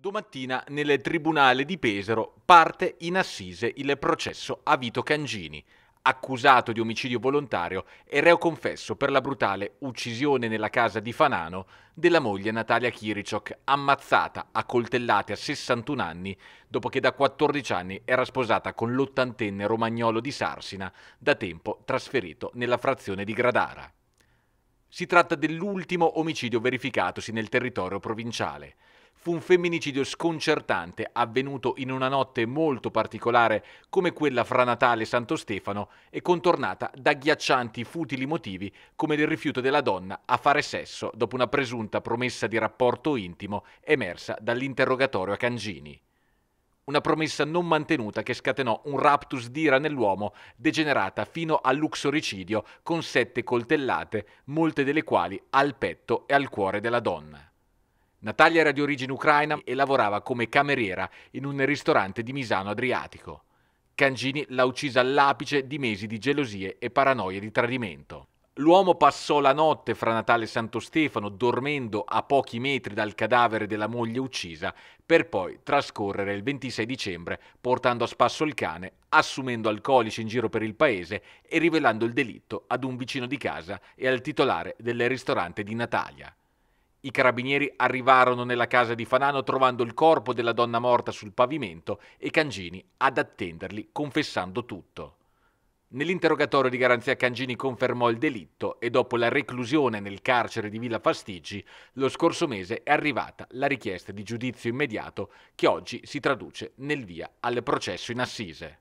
Domattina nel Tribunale di Pesaro parte in assise il processo a Vito Cangini, accusato di omicidio volontario e reo confesso per la brutale uccisione nella casa di Fanano della moglie Natalia Kiriciok, ammazzata a coltellate a 61 anni dopo che da 14 anni era sposata con l'ottantenne romagnolo di Sarsina, da tempo trasferito nella frazione di Gradara. Si tratta dell'ultimo omicidio verificatosi nel territorio provinciale. Fu un femminicidio sconcertante avvenuto in una notte molto particolare come quella fra Natale e Santo Stefano e contornata da ghiaccianti futili motivi come il rifiuto della donna a fare sesso dopo una presunta promessa di rapporto intimo emersa dall'interrogatorio a Cangini una promessa non mantenuta che scatenò un raptus d'ira nell'uomo degenerata fino all'uxoricidio con sette coltellate, molte delle quali al petto e al cuore della donna. Natalia era di origine ucraina e lavorava come cameriera in un ristorante di Misano Adriatico. Cangini l'ha uccisa all'apice di mesi di gelosie e paranoie di tradimento. L'uomo passò la notte fra Natale e Santo Stefano dormendo a pochi metri dal cadavere della moglie uccisa per poi trascorrere il 26 dicembre portando a spasso il cane, assumendo alcolici in giro per il paese e rivelando il delitto ad un vicino di casa e al titolare del ristorante di Natalia. I carabinieri arrivarono nella casa di Fanano trovando il corpo della donna morta sul pavimento e Cangini ad attenderli confessando tutto. Nell'interrogatorio di garanzia Cangini confermò il delitto e dopo la reclusione nel carcere di Villa Fastigi, lo scorso mese è arrivata la richiesta di giudizio immediato che oggi si traduce nel via al processo in assise.